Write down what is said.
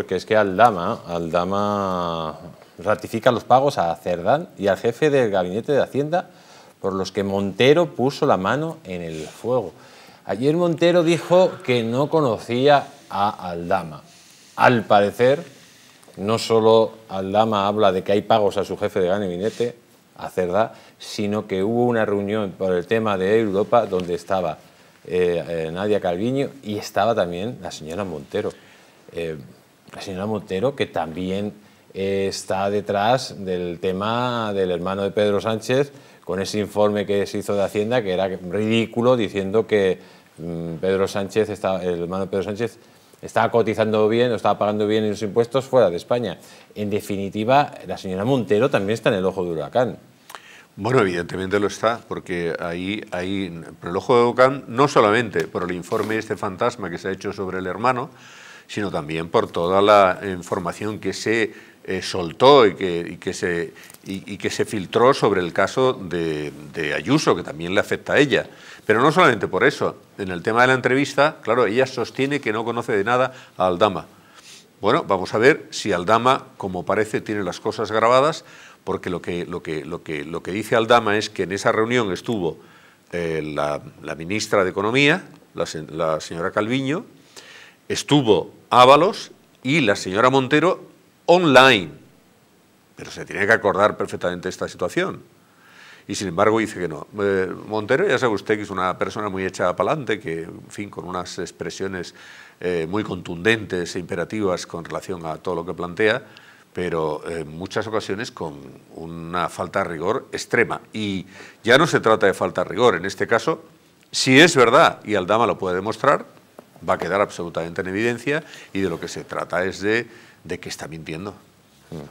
porque es que Aldama, Aldama ratifica los pagos a Cerdán y al jefe del gabinete de Hacienda por los que Montero puso la mano en el fuego. Ayer Montero dijo que no conocía a Aldama. Al parecer, no solo Aldama habla de que hay pagos a su jefe de gabinete, a Cerdá, sino que hubo una reunión por el tema de Europa donde estaba eh, eh, Nadia Calviño y estaba también la señora Montero. Eh, la señora Montero, que también eh, está detrás del tema del hermano de Pedro Sánchez, con ese informe que se hizo de Hacienda, que era ridículo, diciendo que mm, Pedro Sánchez está, el hermano de Pedro Sánchez estaba cotizando bien o estaba pagando bien los impuestos fuera de España. En definitiva, la señora Montero también está en el ojo de huracán. Bueno, evidentemente lo está, porque ahí, ahí, por el ojo de huracán, no solamente por el informe este fantasma que se ha hecho sobre el hermano, sino también por toda la información que se eh, soltó y que, que se, y, que se filtró sobre el caso de, Ayuso, que también le afecta a ella. Pero no solamente por eso, en el tema de la entrevista, claro, ella sostiene que no conoce de nada a Aldama. Bueno, vamos a ver si Aldama, como parece, tiene las cosas grabadas, porque lo que, lo que, lo que, lo que dice Aldama es que en esa reunión estuvo eh, la, ministra de Economía, la, la, señora Calviño, estuvo Ábalos y la señora Montero online. Pero se tiene que acordar perfectamente esta situación. Y sin embargo dice que no. Eh, Montero ya sabe usted que es una persona muy hecha para adelante, que, en fin, con unas expresiones eh, muy contundentes e imperativas con relación a todo lo que plantea, pero eh, en muchas ocasiones con una falta de rigor extrema. Y ya no se trata de falta de rigor, en este caso, si es verdad, y Aldama lo puede demostrar, va a quedar absolutamente en evidencia y de lo que se trata es de, que está mintiendo. Mm.